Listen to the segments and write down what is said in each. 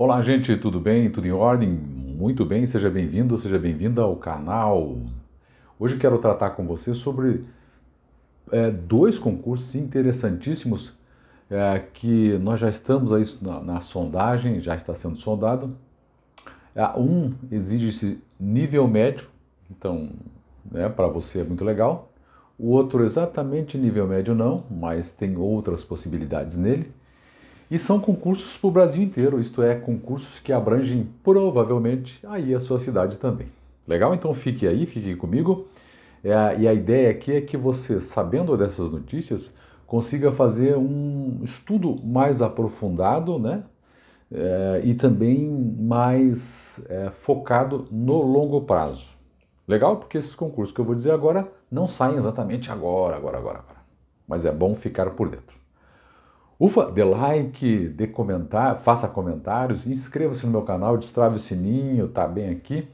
Olá, gente, tudo bem? Tudo em ordem? Muito bem, seja bem-vindo, seja bem-vinda ao canal. Hoje quero tratar com você sobre é, dois concursos interessantíssimos é, que nós já estamos aí na, na sondagem, já está sendo sondado. É, um exige-se nível médio, então né, para você é muito legal. O outro exatamente nível médio não, mas tem outras possibilidades nele. E são concursos para o Brasil inteiro, isto é, concursos que abrangem provavelmente aí a sua cidade também. Legal? Então fique aí, fique comigo. É, e a ideia aqui é que você, sabendo dessas notícias, consiga fazer um estudo mais aprofundado, né? É, e também mais é, focado no longo prazo. Legal? Porque esses concursos que eu vou dizer agora não saem exatamente agora, agora, agora, agora. Mas é bom ficar por dentro. Ufa, dê like, dê comentar, faça comentários, inscreva-se no meu canal, destrave o sininho, tá bem aqui.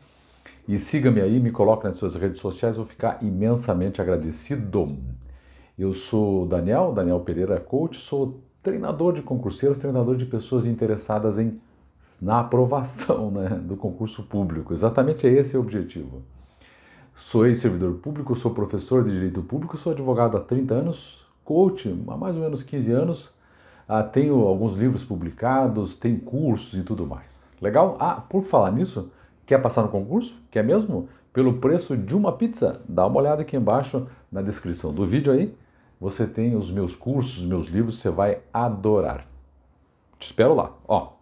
E siga-me aí, me coloque nas suas redes sociais, vou ficar imensamente agradecido. Eu sou Daniel, Daniel Pereira Coach, sou treinador de concurseiros, treinador de pessoas interessadas em na aprovação né, do concurso público. Exatamente esse é o objetivo. Sou ex servidor público, sou professor de direito público, sou advogado há 30 anos, coach há mais ou menos 15 anos, ah, tenho alguns livros publicados, tem cursos e tudo mais. Legal? Ah, por falar nisso, quer passar no concurso? Quer mesmo? Pelo preço de uma pizza? Dá uma olhada aqui embaixo na descrição do vídeo aí. Você tem os meus cursos, os meus livros, você vai adorar. Te espero lá. Ó,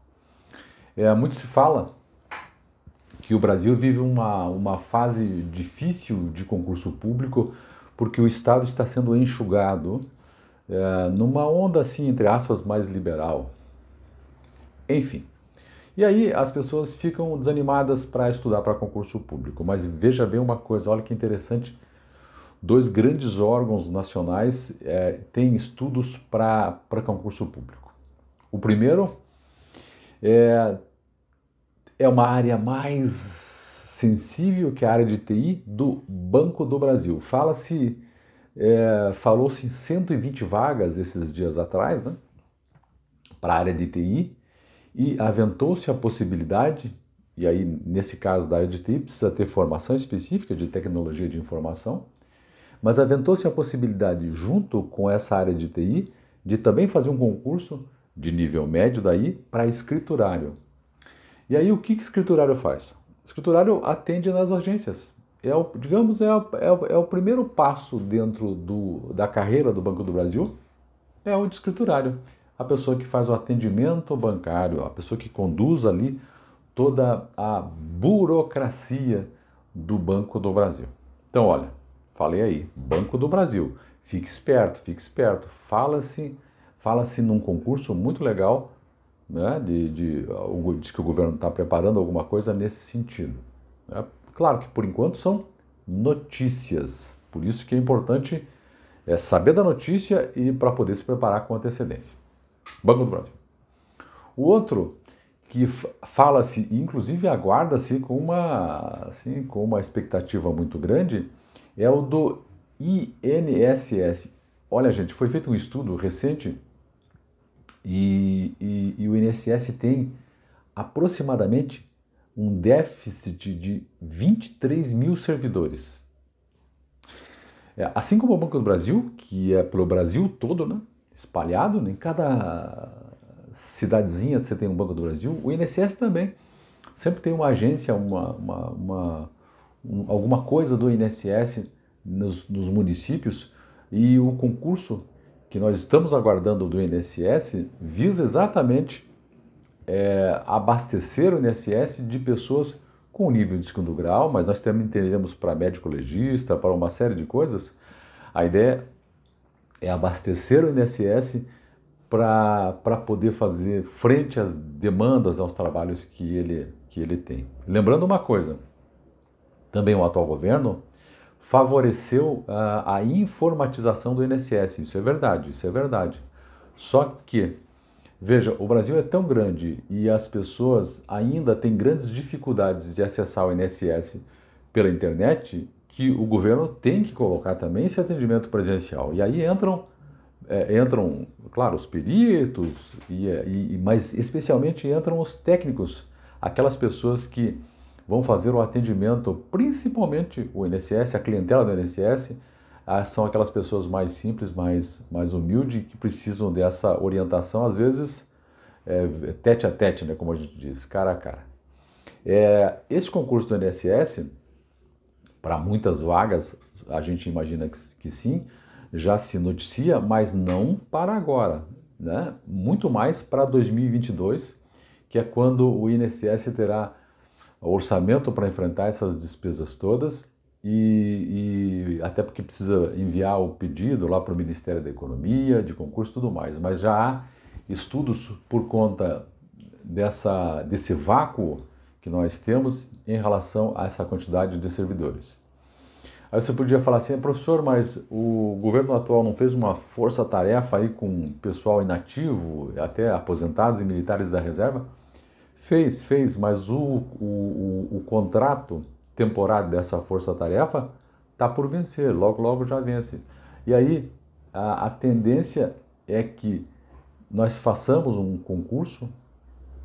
é, muito se fala que o Brasil vive uma, uma fase difícil de concurso público porque o Estado está sendo enxugado é, numa onda assim, entre aspas, mais liberal. Enfim. E aí as pessoas ficam desanimadas para estudar para concurso público. Mas veja bem uma coisa, olha que interessante. Dois grandes órgãos nacionais é, têm estudos para concurso público. O primeiro é, é uma área mais sensível que é a área de TI do Banco do Brasil. Fala-se é, Falou-se em 120 vagas esses dias atrás, né? Para a área de TI e aventou-se a possibilidade, e aí nesse caso da área de TI precisa ter formação específica de tecnologia de informação, mas aventou-se a possibilidade, junto com essa área de TI, de também fazer um concurso de nível médio daí para escriturário. E aí o que, que escriturário faz? Escriturário atende nas agências, é o, digamos, é, é, o, é o primeiro passo dentro do, da carreira do Banco do Brasil, é o de escriturário. A pessoa que faz o atendimento bancário, a pessoa que conduz ali toda a burocracia do Banco do Brasil. Então, olha, falei aí, Banco do Brasil. Fique esperto, fique esperto. Fala-se fala-se num concurso muito legal, né, de, de, diz que o governo está preparando alguma coisa nesse sentido. Né? Claro que por enquanto são notícias, por isso que é importante é, saber da notícia e para poder se preparar com antecedência. Banco do Brasil. O outro que fala-se, inclusive aguarda-se com uma, assim, com uma expectativa muito grande, é o do INSS. Olha, gente, foi feito um estudo recente e, e, e o INSS tem aproximadamente um déficit de 23 mil servidores. É, assim como o Banco do Brasil, que é pelo Brasil todo, né, espalhado, né, em cada cidadezinha você tem um Banco do Brasil, o INSS também. Sempre tem uma agência, uma, uma, uma um, alguma coisa do INSS nos, nos municípios e o concurso que nós estamos aguardando do INSS visa exatamente é, abastecer o INSS de pessoas com nível de segundo grau, mas nós também entendemos para médico legista, para uma série de coisas. A ideia é abastecer o INSS para poder fazer frente às demandas, aos trabalhos que ele, que ele tem. Lembrando uma coisa, também o atual governo favoreceu a, a informatização do INSS. Isso é verdade, isso é verdade. Só que Veja, o Brasil é tão grande e as pessoas ainda têm grandes dificuldades de acessar o INSS pela internet que o governo tem que colocar também esse atendimento presencial. E aí entram, é, entram claro, os peritos, e, é, e, mas especialmente entram os técnicos, aquelas pessoas que vão fazer o atendimento, principalmente o INSS, a clientela do INSS, ah, são aquelas pessoas mais simples, mais, mais humildes, que precisam dessa orientação, às vezes é, é, tete a tete, né, como a gente diz, cara a cara. É, esse concurso do INSS, para muitas vagas, a gente imagina que, que sim, já se noticia, mas não para agora, né? muito mais para 2022, que é quando o INSS terá orçamento para enfrentar essas despesas todas e, e até porque precisa enviar o pedido lá para o Ministério da Economia, de concurso e tudo mais. Mas já há estudos por conta dessa, desse vácuo que nós temos em relação a essa quantidade de servidores. Aí você podia falar assim, é, professor, mas o governo atual não fez uma força-tarefa aí com pessoal inativo, até aposentados e militares da reserva? Fez, fez, mas o, o, o, o contrato temporário dessa força-tarefa está por vencer, logo, logo já vence. E aí a, a tendência é que nós façamos um concurso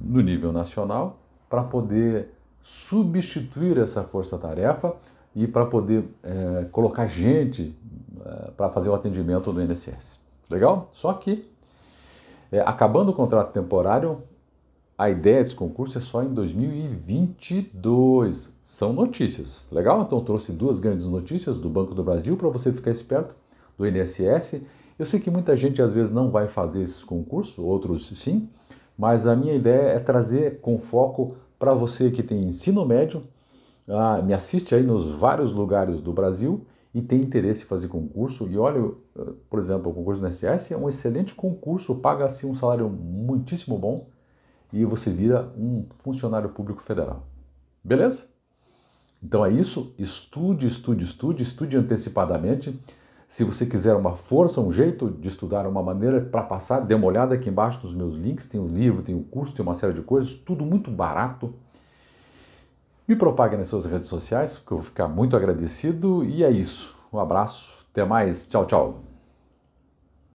no nível nacional para poder substituir essa força-tarefa e para poder é, colocar gente é, para fazer o atendimento do INSS. Legal? Só que, é, acabando o contrato temporário, a ideia desse concurso é só em 2022. São notícias, legal? Então trouxe duas grandes notícias do Banco do Brasil para você ficar esperto, do INSS. Eu sei que muita gente às vezes não vai fazer esses concursos, outros sim, mas a minha ideia é trazer com foco para você que tem ensino médio, ah, me assiste aí nos vários lugares do Brasil e tem interesse em fazer concurso. E olha, eh, por exemplo, o concurso do INSS é um excelente concurso, paga-se um salário muitíssimo bom e você vira um funcionário público federal. Beleza? Então é isso. Estude, estude, estude, estude antecipadamente. Se você quiser uma força, um jeito de estudar, uma maneira para passar, dê uma olhada aqui embaixo nos meus links. Tem o um livro, tem o um curso, tem uma série de coisas, tudo muito barato. Me propague nas suas redes sociais, que eu vou ficar muito agradecido. E é isso. Um abraço, até mais. Tchau, tchau.